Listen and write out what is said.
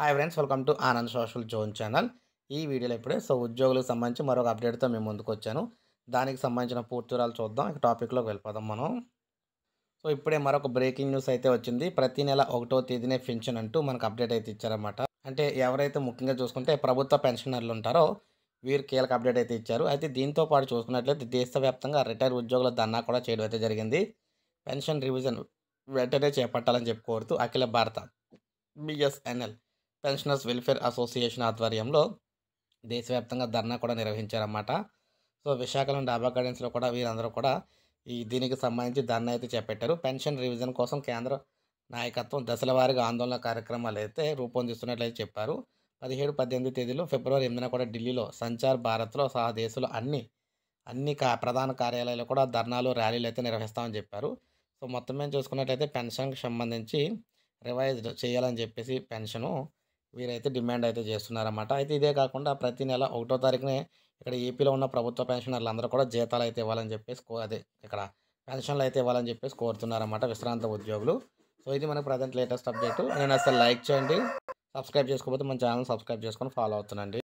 hi friends welcome to Anand social zone channel ఈ వీడియోలో ఇప్పుడే సో ఉద్యోగులకు సంబంధించి మరొక అప్డేట్తో మేము ముందుకు వచ్చాను దానికి సంబంధించిన పూర్తిరాలు చూద్దాం ఇక టాపిక్లోకి వెళ్ళిపోదాం మనం సో ఇప్పుడే మరొక బ్రేకింగ్ న్యూస్ అయితే వచ్చింది ప్రతి నెల ఒకటో తేదీనే పెన్షన్ అంటూ మనకు అప్డేట్ అయితే ఇచ్చారనమాట అంటే ఎవరైతే ముఖ్యంగా చూసుకుంటే ప్రభుత్వ పెన్షనర్లు ఉంటారో వీరు కీలక అప్డేట్ అయితే ఇచ్చారు అయితే దీంతో పాటు చూసుకున్నట్లయితే దేశవ్యాప్తంగా రిటైర్ ఉద్యోగుల దన్నా కూడా చేయడం అయితే జరిగింది పెన్షన్ రివిజన్ వెంటనే చేపట్టాలని చెప్పి కోరుతూ అఖిల భారత బిఎస్ఎన్ఎల్ పెన్షనర్స్ వెల్ఫేర్ అసోసియేషన్ ఆధ్వర్యంలో దేశవ్యాప్తంగా ధర్నా కూడా నిర్వహించారన్నమాట సో విశాఖలో డాబా గార్డెన్స్లో కూడా వీరందరూ కూడా ఈ దీనికి సంబంధించి ధర్నా అయితే చేపట్టారు పెన్షన్ రివిజన్ కోసం కేంద్ర నాయకత్వం దశల వారిగా ఆందోళన కార్యక్రమాలు అయితే రూపొందిస్తున్నట్లయితే చెప్పారు పదిహేడు పద్దెనిమిది తేదీలో ఫిబ్రవరి ఎనిమిదిన కూడా ఢిల్లీలో సంచార్ భారత్లో సహా దేశంలో అన్ని అన్ని కా ప్రధాన కార్యాలయాలు కూడా ధర్నాలు ర్యాలీలు అయితే నిర్వహిస్తామని చెప్పారు సో మొత్తం మేము చూసుకున్నట్లయితే పెన్షన్కి సంబంధించి రివైజ్డ్ చేయాలని చెప్పేసి పెన్షను వీరైతే డిమాండ్ అయితే చేస్తున్నారన్నమాట అయితే ఇదే కాకుండా ప్రతి నెల ఒకటో తారీఖునే ఇక్కడ ఏపీలో ఉన్న ప్రభుత్వ పెన్షనర్లు అందరూ కూడా జీతాలు అయితే ఇవ్వాలని చెప్పేసి కో అదే ఇక్కడ పెన్షన్లు అయితే ఇవ్వాలని చెప్పేసి కోరుతున్నారన్నమాట విశ్రాంత ఉద్యోగులు సో ఇది మనకు ప్రజెంట్ లేటెస్ట్ అప్డేట్ నేను అసలు లైక్ చేయండి సబ్స్క్రైబ్ చేసుకోకపోతే మన ఛానల్ సబ్స్క్రైబ్ చేసుకొని ఫాలో అవుతుందండి